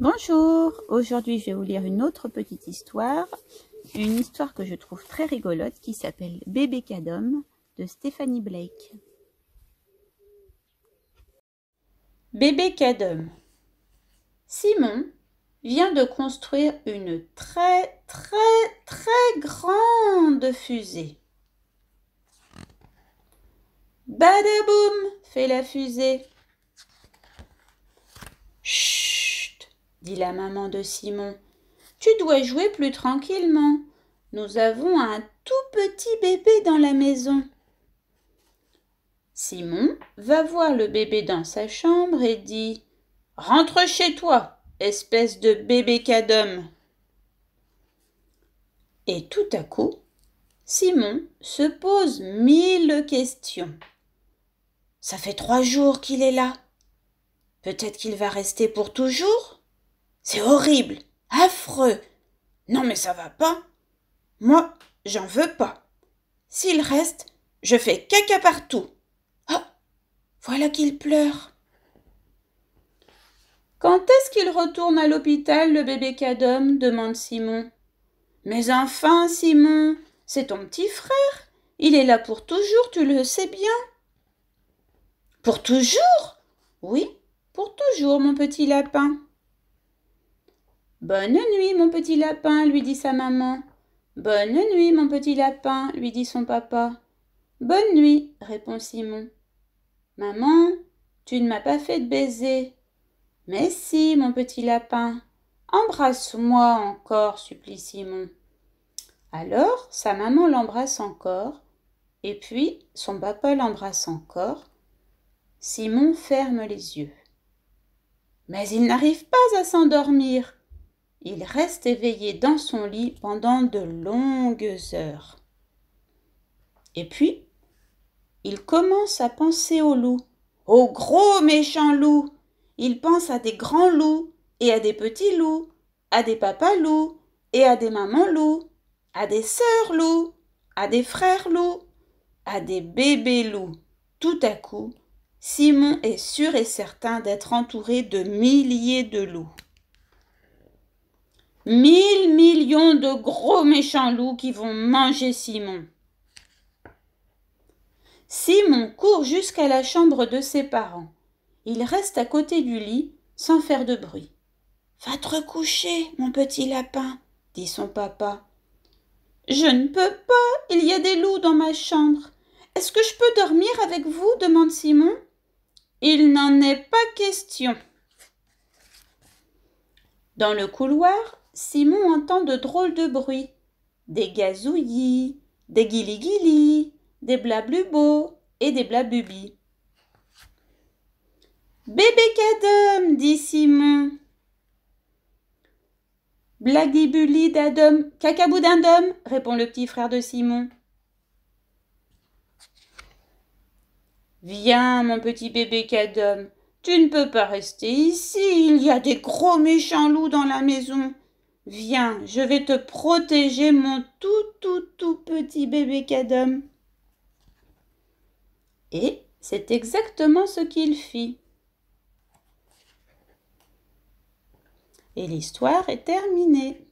Bonjour, aujourd'hui je vais vous lire une autre petite histoire, une histoire que je trouve très rigolote qui s'appelle Bébé Cadom de Stéphanie Blake. Bébé Cadom Simon vient de construire une très très très grande fusée. Badaboum fait la fusée. dit la maman de Simon. Tu dois jouer plus tranquillement. Nous avons un tout petit bébé dans la maison. Simon va voir le bébé dans sa chambre et dit Rentre chez toi, espèce de bébé Cadum. Et tout à coup, Simon se pose mille questions. Ça fait trois jours qu'il est là. Peut-être qu'il va rester pour toujours c'est horrible, affreux. Non mais ça va pas. Moi, j'en veux pas. S'il reste, je fais caca partout. Oh, voilà qu'il pleure. Quand est-ce qu'il retourne à l'hôpital, le bébé Cadom demande Simon. Mais enfin, Simon, c'est ton petit frère. Il est là pour toujours, tu le sais bien. Pour toujours Oui, pour toujours, mon petit lapin. Bonne nuit, mon petit lapin, lui dit sa maman. Bonne nuit, mon petit lapin, lui dit son papa. Bonne nuit, répond Simon. Maman, tu ne m'as pas fait de baiser. Mais si, mon petit lapin. Embrasse-moi encore, supplie Simon. Alors, sa maman l'embrasse encore, et puis son papa l'embrasse encore. Simon ferme les yeux. Mais il n'arrive pas à s'endormir. Il reste éveillé dans son lit pendant de longues heures. Et puis, il commence à penser aux loups, au gros méchant loup. Il pense à des grands loups et à des petits loups, à des papas loups et à des mamans loups, à des sœurs loups, à des frères loups, à des bébés loups. Tout à coup, Simon est sûr et certain d'être entouré de milliers de loups. Mille millions de gros méchants loups qui vont manger Simon. Simon court jusqu'à la chambre de ses parents. Il reste à côté du lit sans faire de bruit. Va te recoucher, mon petit lapin, dit son papa. Je ne peux pas, il y a des loups dans ma chambre. Est-ce que je peux dormir avec vous demande Simon. Il n'en est pas question. Dans le couloir, Simon entend de drôles de bruits. Des gazouillis, des guiliguilis, des blablubos et des blabubis. « Bébé cadum, dit Simon. Blagibuli d'adum, cacaboudindum, répond le petit frère de Simon. Viens, mon petit bébé cadum, tu ne peux pas rester ici, il y a des gros méchants loups dans la maison. Viens, je vais te protéger, mon tout, tout, tout petit bébé cadum. Et c'est exactement ce qu'il fit. Et l'histoire est terminée.